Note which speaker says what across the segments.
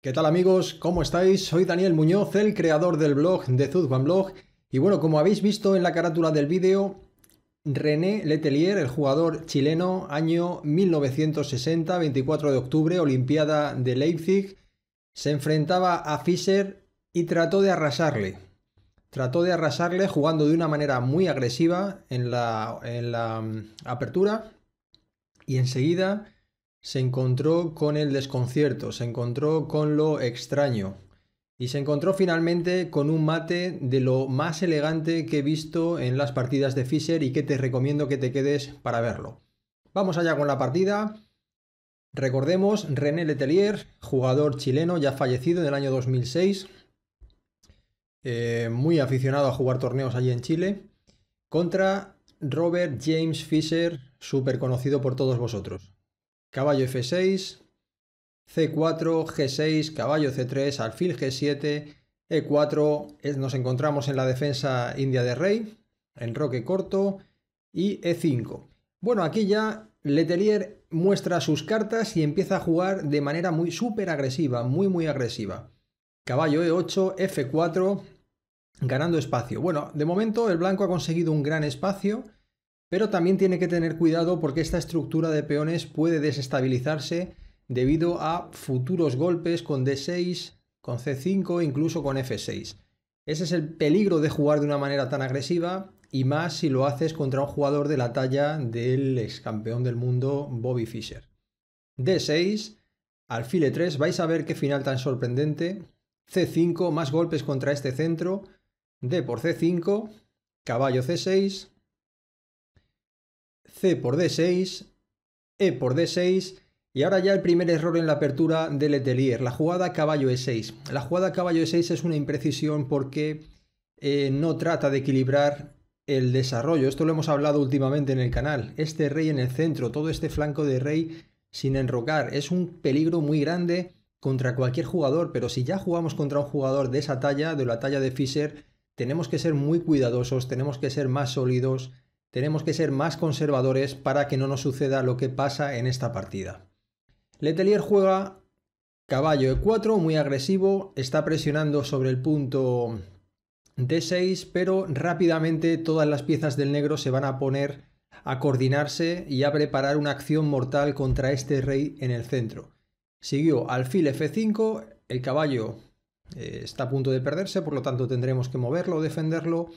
Speaker 1: ¿Qué tal amigos? ¿Cómo estáis? Soy Daniel Muñoz, el creador del blog de Zuzwan Blog. Y bueno, como habéis visto en la carátula del vídeo, René Letelier, el jugador chileno, año 1960, 24 de octubre, Olimpiada de Leipzig, se enfrentaba a Fischer y trató de arrasarle. Trató de arrasarle jugando de una manera muy agresiva en la, mm, apertura y enseguida se encontró con el desconcierto, se encontró con lo extraño y se encontró finalmente con un mate de lo más elegante que he visto en las partidas de Fischer y que te recomiendo que te quedes para verlo. Vamos allá con la partida. Recordemos, René Letelier, jugador chileno ya fallecido en el año 2006, eh, muy aficionado a jugar torneos allí en Chile, contra Robert James Fisher, súper conocido por todos vosotros. Caballo F6, C4, G6, caballo C3, alfil G7, E4, nos encontramos en la defensa india de rey, en Roque corto y E5. Bueno, aquí ya Letelier muestra sus cartas y empieza a jugar de manera muy súper agresiva, muy muy agresiva. Caballo E8, F4, ganando espacio. Bueno, de momento el blanco ha conseguido un gran espacio, pero también tiene que tener cuidado porque esta estructura de peones puede desestabilizarse debido a futuros golpes con D6, con C5 incluso con F6. Ese es el peligro de jugar de una manera tan agresiva y más si lo haces contra un jugador de la talla del ex campeón del mundo Bobby Fischer. D6, e 3, vais a ver qué final tan sorprendente. C5, más golpes contra este centro. D por C5, caballo C6, C por D6, E por D6 y ahora ya el primer error en la apertura de Letelier, la jugada caballo E6. La jugada caballo E6 es una imprecisión porque eh, no trata de equilibrar el desarrollo. Esto lo hemos hablado últimamente en el canal. Este rey en el centro, todo este flanco de rey sin enrocar, es un peligro muy grande contra cualquier jugador, pero si ya jugamos contra un jugador de esa talla, de la talla de Fischer, tenemos que ser muy cuidadosos, tenemos que ser más sólidos, tenemos que ser más conservadores para que no nos suceda lo que pasa en esta partida. Letelier juega caballo E4, muy agresivo, está presionando sobre el punto D6, pero rápidamente todas las piezas del negro se van a poner a coordinarse y a preparar una acción mortal contra este rey en el centro. Siguió alfil F5, el caballo eh, está a punto de perderse, por lo tanto tendremos que moverlo, defenderlo.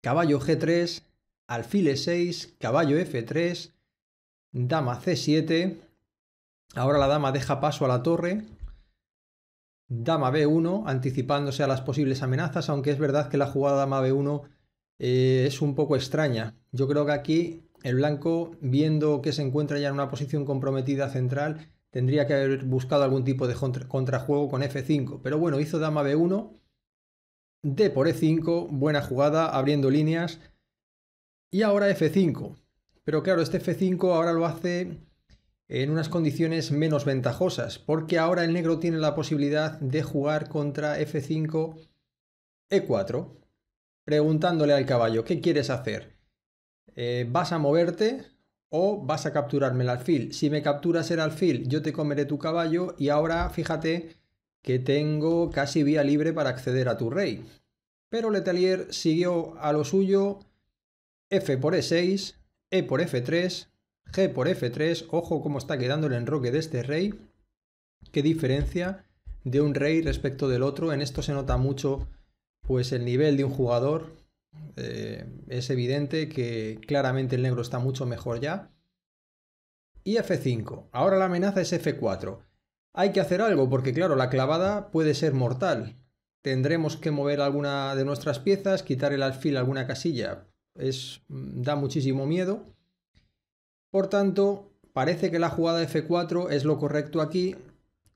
Speaker 1: Caballo G3, alfil E6, caballo F3, dama C7. Ahora la dama deja paso a la torre, dama B1, anticipándose a las posibles amenazas, aunque es verdad que la jugada dama B1 eh, es un poco extraña. Yo creo que aquí el blanco, viendo que se encuentra ya en una posición comprometida central, tendría que haber buscado algún tipo de contrajuego con F5. Pero bueno, hizo dama B1, D por E5, buena jugada, abriendo líneas. Y ahora F5. Pero claro, este F5 ahora lo hace en unas condiciones menos ventajosas, porque ahora el negro tiene la posibilidad de jugar contra F5, E4, preguntándole al caballo, ¿qué quieres hacer? Eh, ¿Vas a moverte o vas a capturarme el alfil? Si me capturas el alfil, yo te comeré tu caballo y ahora fíjate que tengo casi vía libre para acceder a tu rey. Pero Letelier siguió a lo suyo, F por E6, E por F3, G por F3, ojo cómo está quedando el enroque de este rey. Qué diferencia de un rey respecto del otro. En esto se nota mucho pues el nivel de un jugador. Eh, es evidente que claramente el negro está mucho mejor ya. Y F5. Ahora la amenaza es F4. Hay que hacer algo porque claro, la clavada puede ser mortal. Tendremos que mover alguna de nuestras piezas, quitar el alfil a alguna casilla. Es, mm, da muchísimo miedo. Por tanto, parece que la jugada F4 es lo correcto aquí,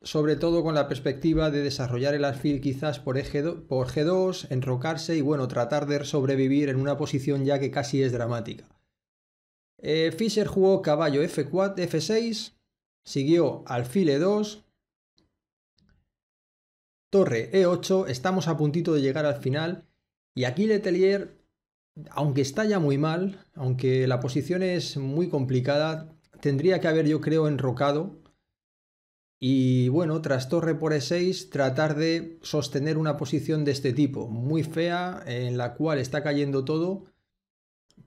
Speaker 1: sobre todo con la perspectiva de desarrollar el alfil quizás por, G2, enrocarse y bueno, tratar de sobrevivir en una posición ya que casi es dramática. Eh, Fischer jugó caballo F4, F6, siguió alfil E2, torre E8, estamos a puntito de llegar al final y aquí Letelier aunque está ya muy mal, aunque la posición es muy complicada, tendría que haber, yo creo, enrocado. Y bueno, tras torre por E6, tratar de sostener una posición de este tipo, muy fea, en la cual está cayendo todo.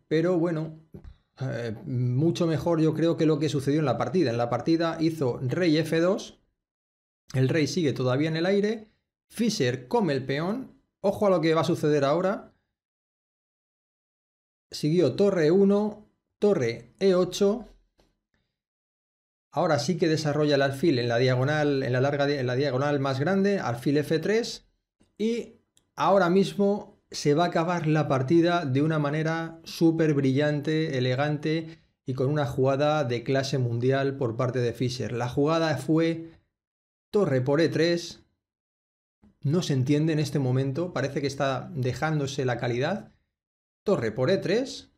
Speaker 1: Pero bueno, eh, mucho mejor yo creo que lo que sucedió en la partida. En la partida hizo rey F2, el rey sigue todavía en el aire, Fischer come el peón, ojo a lo que va a suceder ahora, siguió torre 1, torre e8. Ahora sí que desarrolla el alfil en la diagonal, en la larga, en la diagonal más grande, alfil f3. Y ahora mismo se va a acabar la partida de una manera súper brillante, elegante y con una jugada de clase mundial por parte de Fischer. La jugada fue torre por e3. No se entiende en este momento, parece que está dejándose la calidad torre por e3,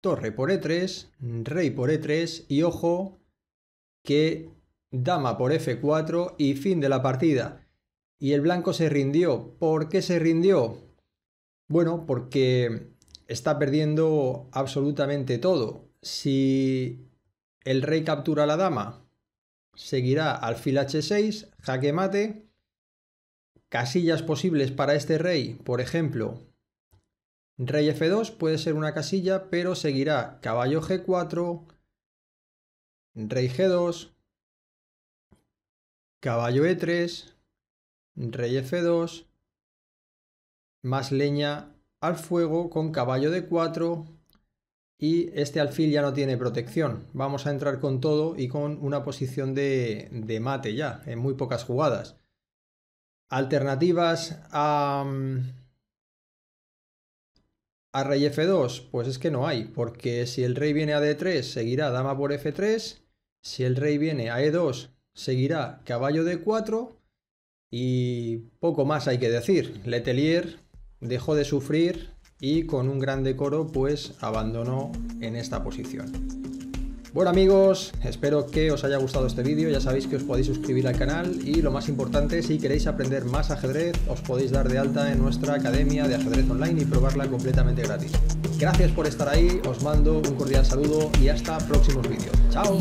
Speaker 1: torre por e3, rey por e3 y ojo que dama por f4 y fin de la partida. Y el blanco se rindió. ¿Por qué se rindió? Bueno, porque está perdiendo absolutamente todo. Si el rey captura a la dama, seguirá alfil h6, jaque mate, casillas posibles para este rey, por ejemplo, Rey F2 puede ser una casilla, pero seguirá caballo G4, Rey G2, caballo E3, Rey F2, más leña al fuego con caballo D4 y este alfil ya no tiene protección. Vamos a entrar con todo y con una posición de, mate ya, en muy pocas jugadas. Alternativas a... Mm, a rey f2, pues es que no hay, porque si el rey viene a d3, seguirá dama por f3, si el rey viene a e2, seguirá caballo d4 y poco más hay que decir. Letelier dejó de sufrir y con un gran decoro pues abandonó en esta posición. Bueno amigos, espero que os haya gustado este vídeo, ya sabéis que os podéis suscribir al canal y lo más importante, si queréis aprender más ajedrez, os podéis dar de alta en nuestra academia de ajedrez online y probarla completamente gratis. Gracias por estar ahí, os mando un cordial saludo y hasta próximos vídeos. ¡Chao!